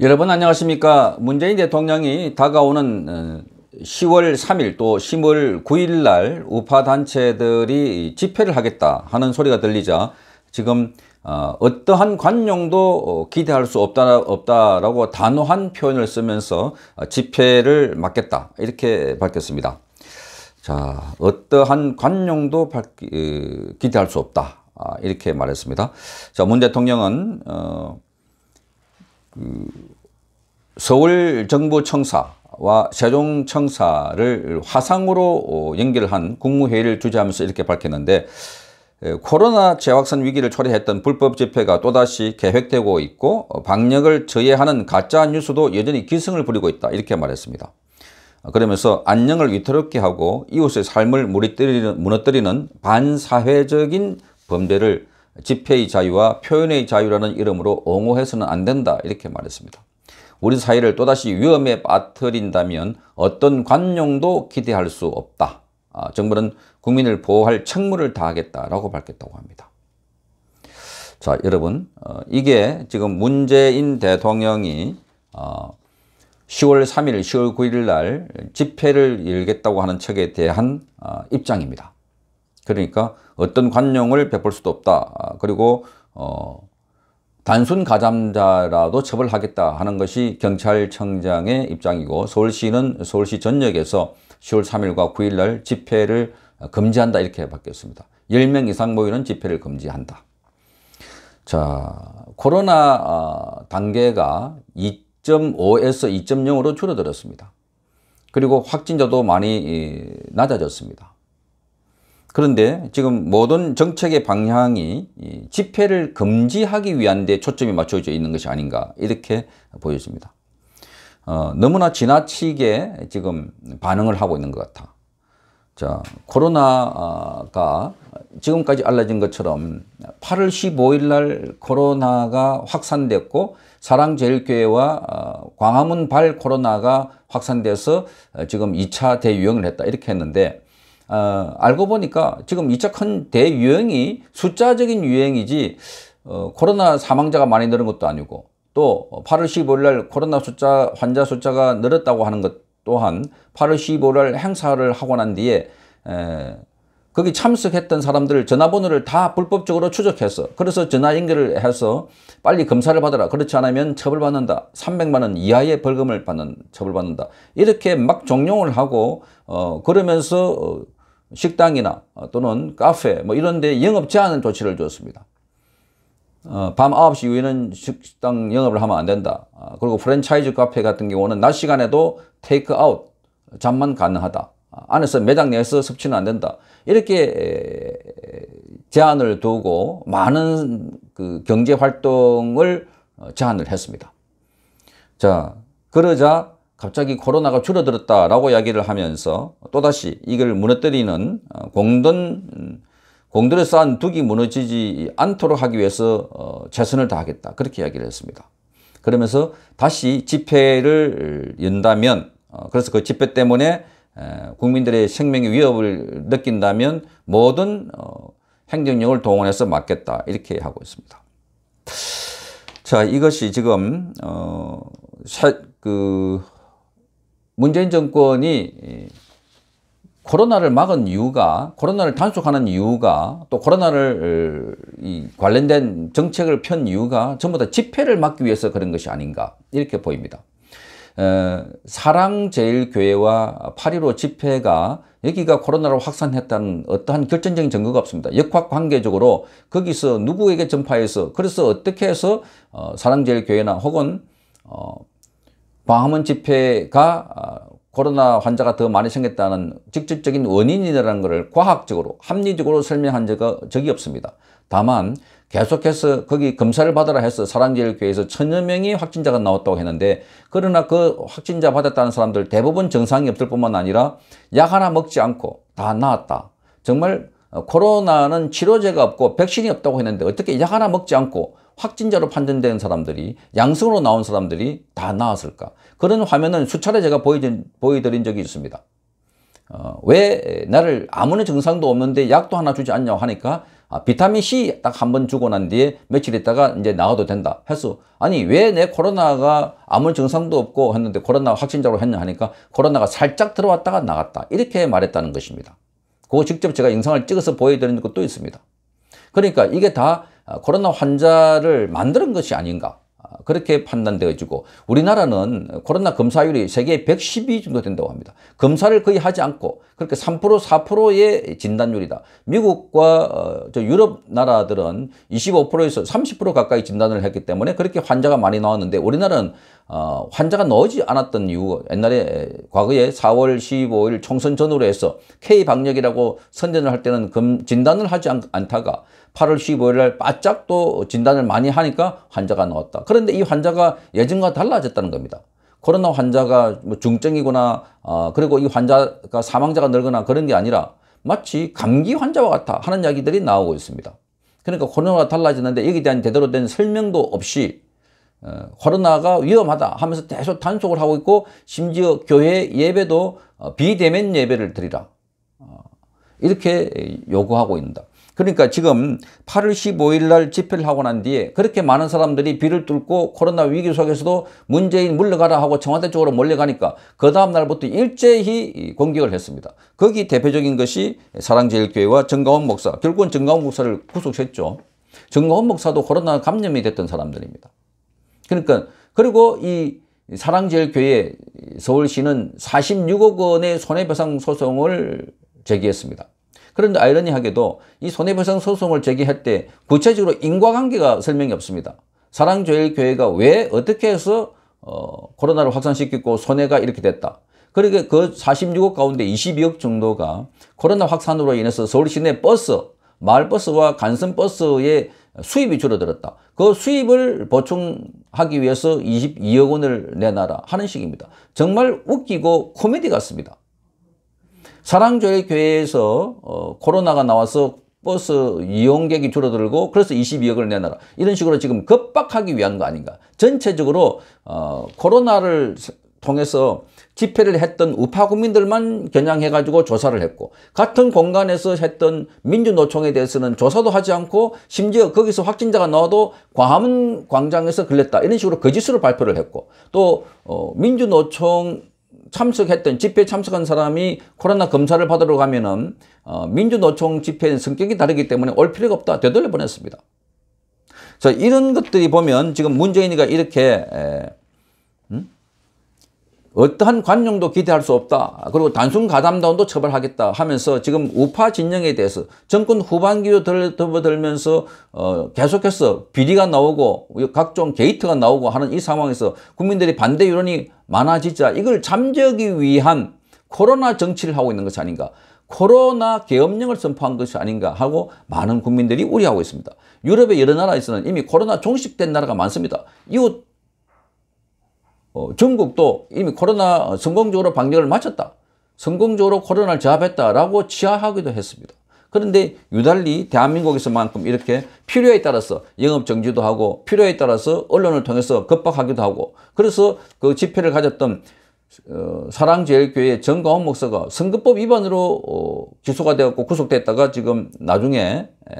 여러분 안녕하십니까 문재인 대통령이 다가오는 10월 어, 3일 또 10월 9일 날 우파단체들이 집회를 하겠다 하는 소리가 들리자 지금 어, 어떠한 관용도 어, 기대할 수 없다, 없다라고 단호한 표현을 쓰면서 집회를 막겠다 이렇게 밝혔습니다. 자 어떠한 관용도 기대할 수 없다 아, 이렇게 말했습니다. 자문 대통령은 어, 그 서울정부청사와 세종청사를 화상으로 어, 연결한 국무회의를 주재하면서 이렇게 밝혔는데 코로나 재확산 위기를 초래했던 불법 집회가 또다시 계획되고 있고 어, 방역을 저해하는 가짜 뉴스도 여전히 기승을 부리고 있다 이렇게 말했습니다. 아, 그러면서 안녕을 위태롭게 하고 이웃의 삶을 무너뜨리는 반사회적인 범죄를 집회의 자유와 표현의 자유라는 이름으로 옹호해서는 안 된다 이렇게 말했습니다. 우리 사회를 또다시 위험에 빠뜨린다면 어떤 관용도 기대할 수 없다. 아, 정부는 국민을 보호할 책무를 다하겠다라고 밝혔다고 합니다. 자 여러분 어, 이게 지금 문재인 대통령이 어, 10월 3일 10월 9일 날 집회를 열겠다고 하는 책에 대한 어, 입장입니다. 그러니까 어떤 관용을 베풀 수도 없다. 아, 그리고 어, 단순 가담자라도 처벌하겠다 하는 것이 경찰청장의 입장이고 서울시는 서울시 전역에서 10월 3일과 9일 날 집회를 금지한다 이렇게 바뀌었습니다. 10명 이상 모이는 집회를 금지한다. 자, 코로나 아, 단계가 2.5에서 2.0으로 줄어들었습니다. 그리고 확진자도 많이 낮아졌습니다. 그런데 지금 모든 정책의 방향이 집회를 금지하기 위한 데 초점이 맞춰져 있는 것이 아닌가 이렇게 보여집니다. 어, 너무나 지나치게 지금 반응을 하고 있는 것 같아. 자, 코로나가 지금까지 알려진 것처럼 8월 15일 날 코로나가 확산됐고 사랑제일교회와 어, 광화문 발 코로나가 확산돼서 지금 2차 대유행을 했다 이렇게 했는데 어, 알고 보니까 지금 2차 큰 대유행이 숫자적인 유행이지 어, 코로나 사망자가 많이 늘은 것도 아니고 또 8월 15일 날 코로나 숫자 환자 숫자가 늘었다고 하는 것 또한 8월 15일 날 행사를 하고 난 뒤에 에, 거기 참석했던 사람들 전화번호를 다 불법적으로 추적해서 그래서 전화 연결을 해서 빨리 검사를 받아라. 그렇지 않으면 처벌받는다. 300만 원 이하의 벌금을 받는 처벌받는다. 이렇게 막 종용을 하고 어 그러면서 어, 식당이나 또는 카페 뭐 이런 데 영업 제한 조치를 줬습니다. 어, 밤 9시 이후에는 식당 영업을 하면 안 된다. 아, 그리고 프랜차이즈 카페 같은 경우는 낮 시간에도 테이크아웃, 잠만 가능하다. 아, 안에서 매장 내에서 섭취는 안 된다. 이렇게 제한을 두고 많은 그 경제 활동을 어, 제한을 했습니다. 자, 그러자 갑자기 코로나가 줄어들었다라고 이야기를 하면서 또다시 이걸 무너뜨리는 어, 공든 음, 공들여 쌓은 둑이 무너지지 않도록 하기 위해서 어, 최선을 다하겠다 그렇게 이야기를 했습니다. 그러면서 다시 집회를 연다면 어, 그래서 그 집회 때문에 국민들의 생명의 위협을 느낀다면 모든 행정력을 동원해서 막겠다 이렇게 하고 있습니다. 자 이것이 지금 어, 그 문재인 정권이 예, 코로나를 막은 이유가 코로나를 단속하는 이유가 또 코로나를 어, 관련된 정책을 편 이유가 전부 다 집회를 막기 위해서 그런 것이 아닌가 이렇게 보입니다. 어, 사랑제일교회와 8.15 집회가 여기가 코로나로 확산했다는 어떠한 결정적인 증거가 없습니다. 역학관계적으로 거기서 누구에게 전파해서 그래서 어떻게 해서 어, 사랑제일교회나 혹은 광화문 집회가 아, 코로나 환자가 더 많이 생겼다는 직접적인 원인이라는 것을 과학적으로 합리적으로 설명한 적이 없습니다. 다만 계속해서 거기 검사를 받으라 해서 사랑제일교회에서 천여 명이 확진자가 나왔다고 했는데 그러나 그 확진자 받았다는 사람들 대부분 정상이 없을 뿐만 아니라 약 하나 먹지 않고 다 나았다. 정말 어, 코로나는 치료제가 없고 백신이 없다고 했는데 어떻게 약 하나 먹지 않고 확진자로 판정된 사람들이 양성으로 나온 사람들이 다 나왔을까 그런 화면은 수차례 제가 보여드린, 보여드린 적이 있습니다 어, 왜 나를 아무런 증상도 없는데 약도 하나 주지 않냐고 하니까 아, 비타민C 딱 한 번 주고 난 뒤에 며칠 있다가 이제 나와도 된다 해서 아니 왜 내 코로나가 아무 증상도 없고 했는데 코로나 확진자로 했냐 하니까 코로나가 살짝 들어왔다가 나갔다 이렇게 말했다는 것입니다 그거 직접 제가 영상을 찍어서 보여드리는 것도 있습니다 그러니까 이게 다 아, 코로나 환자를 만드는 것이 아닌가 아, 그렇게 판단되어지고 우리나라는 코로나 검사율이 세계 112 정도 된다고 합니다. 검사를 거의 하지 않고 그렇게 3% 4%의 진단율이다. 미국과 어, 유럽 나라들은 25%에서 30% 가까이 진단을 했기 때문에 그렇게 환자가 많이 나왔는데 우리나라는 어, 환자가 넣지 않았던 이유 가 옛날에 과거에 4월 15일 총선 전후로 해서 K방역이라고 선전을 할 때는 금, 진단을 하지 않, 않다가 8월 15일 날 바짝 또 진단을 많이 하니까 환자가 나왔다. 그런데 이 환자가 예전과 달라졌다는 겁니다. 코로나 환자가 뭐 중증이거나 어, 그리고 이 환자가 사망자가 늘거나 그런 게 아니라 마치 감기 환자와 같아 하는 이야기들이 나오고 있습니다. 그러니까 코로나가 달라지는데 여기에 대한 제대로 된 설명도 없이 어, 코로나가 위험하다 하면서 계속 단속을 하고 있고 심지어 교회 예배도 어, 비대면 예배를 드리라 어, 이렇게 요구하고 있다 그러니까 지금 8월 15일 날 집회를 하고 난 뒤에 그렇게 많은 사람들이 비를 뚫고 코로나 위기 속에서도 문재인 물러가라 하고 청와대 쪽으로 몰려가니까 그 다음 날부터 일제히 공격을 했습니다. 거기 대표적인 것이 사랑제일교회와 정가원 목사, 결국은 정가원 목사를 구속했죠. 정가원 목사도 코로나 감염이 됐던 사람들입니다. 그러니까 그리고 이 사랑제일교회 서울시는 46억 원의 손해배상 소송을 제기했습니다. 그런데 아이러니하게도 이 손해배상 소송을 제기할 때 구체적으로 인과관계가 설명이 없습니다. 사랑제일교회가 왜 어떻게 해서 어, 코로나를 확산시키고 손해가 이렇게 됐다. 그러게까그 46억 가운데 22억 정도가 코로나 확산으로 인해서 서울 시내 버스, 마을버스와 간선버스의 수입이 줄어들었다. 그 수입을 보충 하기 위해서 22억 원을 내놔라 하는 식입니다. 정말 웃기고 코미디 같습니다. 사랑조의 교회에서 어, 코로나가 나와서 버스 이용객이 줄어들고 그래서 22억을 내놔라 이런 식으로 지금 급박하기 위한 거 아닌가 전체적으로 어, 코로나를 통해서 집회를 했던 우파 국민들만 겨냥해가지고 조사를 했고 같은 공간에서 했던 민주노총에 대해서는 조사도 하지 않고 심지어 거기서 확진자가 나와도 광화문 광장에서 걸렸다 이런 식으로 거짓으로 발표를 했고 또 어, 민주노총 참석했던 집회 참석한 사람이 코로나 검사를 받으러 가면은 어, 민주노총 집회는 성격이 다르기 때문에 올 필요가 없다 되돌려 보냈습니다. 자 이런 것들이 보면 지금 문재인이가 이렇게 에, 어떠한 관용도 기대할 수 없다. 그리고 단순 가담다운도 처벌하겠다 하면서 지금 우파 진영에 대해서 정권 후반기로 들, 접어들면서 어, 계속해서 비리가 나오고 각종 게이트가 나오고 하는 이 상황에서 국민들이 반대 여론이 많아지자 이걸 잠재우기 위한 코로나 정치를 하고 있는 것이 아닌가. 코로나 계엄령을 선포한 것이 아닌가 하고 많은 국민들이 우려하고 있습니다. 유럽의 여러 나라에서는 이미 코로나 종식된 나라가 많습니다. 이웃 어, 중국도 이미 코로나 성공적으로 방역을 마쳤다. 성공적으로 코로나를 제압했다라고 치하하기도 했습니다. 그런데 유달리 대한민국에서만큼 이렇게 필요에 따라서 영업 정지도 하고 필요에 따라서 언론을 통해서 급박하기도 하고 그래서 그 집회를 가졌던 어, 사랑제일교회 정광훈 목사가 선거법 위반으로 어, 기소가 되었고 구속됐다가 지금 나중에 에,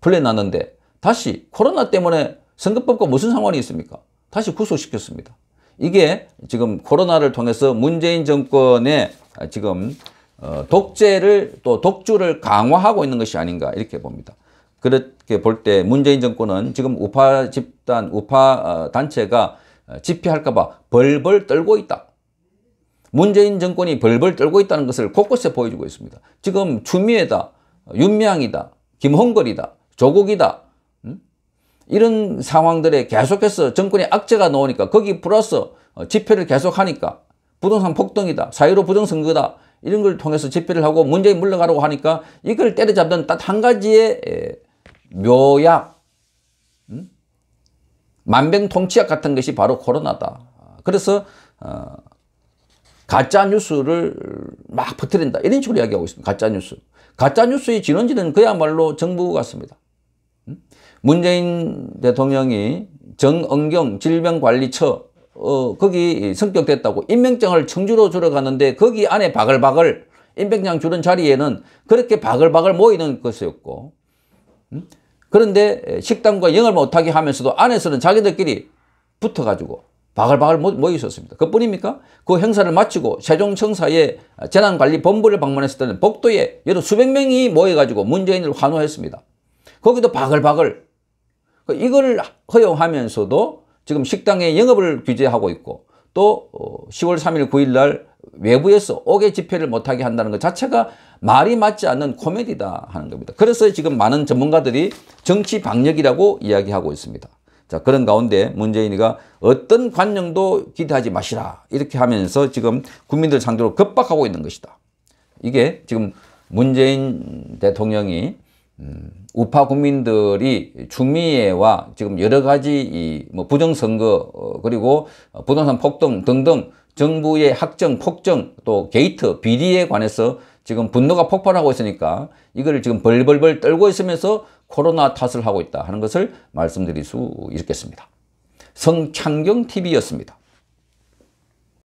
풀려났는데 다시 코로나 때문에 선거법과 무슨 상관이 있습니까? 다시 구속시켰습니다. 이게 지금 코로나를 통해서 문재인 정권의 지금 어, 독재를 또 독주를 강화하고 있는 것이 아닌가 이렇게 봅니다. 그렇게 볼 때 문재인 정권은 지금 우파 집단, 우파 어, 단체가 어, 집회할까 봐 벌벌 떨고 있다. 문재인 정권이 벌벌 떨고 있다는 것을 곳곳에 보여주고 있습니다. 지금 추미애다, 윤미향이다, 김홍걸이다, 조국이다 이런 상황들에 계속해서 정권이 악재가 나오니까 거기 플러스 어, 집회를 계속하니까 부동산 폭등이다. 사유로 부정선거다. 이런 걸 통해서 집회를 하고 문재인 물러가라고 하니까 이걸 때려잡는 딱한 가지의 묘약, 음? 만병통치약 같은 것이 바로 코로나다. 그래서 어, 가짜 뉴스를 막 퍼뜨린다. 이런 식으로 이야기하고 있습니다. 가짜 뉴스. 가짜 뉴스의 진원지는 그야말로 정부 같습니다. 문재인 대통령이 정은경 질병관리처 어, 거기 성격됐다고 임명장을 청주로 주러 가는데 거기 안에 바글바글 임명장 주는 자리에는 그렇게 바글바글 모이는 것이었고 음? 그런데 식당과 영을 못하게 하면서도 안에서는 자기들끼리 붙어가지고 바글바글 모여 있었습니다. 그뿐입니까? 그 행사를 마치고 세종청사의 재난관리본부를 방문했을 때는 복도에 여러 수백 명이 모여가지고 문재인을 환호했습니다. 거기도 바글바글. 그 이걸 허용하면서도 지금 식당의 영업을 규제하고 있고 또 10월 어, 3일 9일 날 외부에서 옥외 집회를 못하게 한다는 것 자체가 말이 맞지 않는 코미디다 하는 겁니다. 그래서 지금 많은 전문가들이 정치 방역이라고 이야기하고 있습니다. 자 그런 가운데 문재인이가 어떤 관용도 기대하지 마시라 이렇게 하면서 지금 국민들 상대로 급박하고 있는 것이다. 이게 지금 문재인 대통령이 우파 국민들이 주미회와 지금 여러 가지 이뭐 부정선거 어, 그리고 부동산 폭등 등등 정부의 학정, 폭정, 또 게이트, 비리에 관해서 지금 분노가 폭발하고 있으니까 이거를 지금 벌벌벌 떨고 있으면서 코로나 탓을 하고 있다 하는 것을 말씀드릴 수 있겠습니다. 성창경TV였습니다.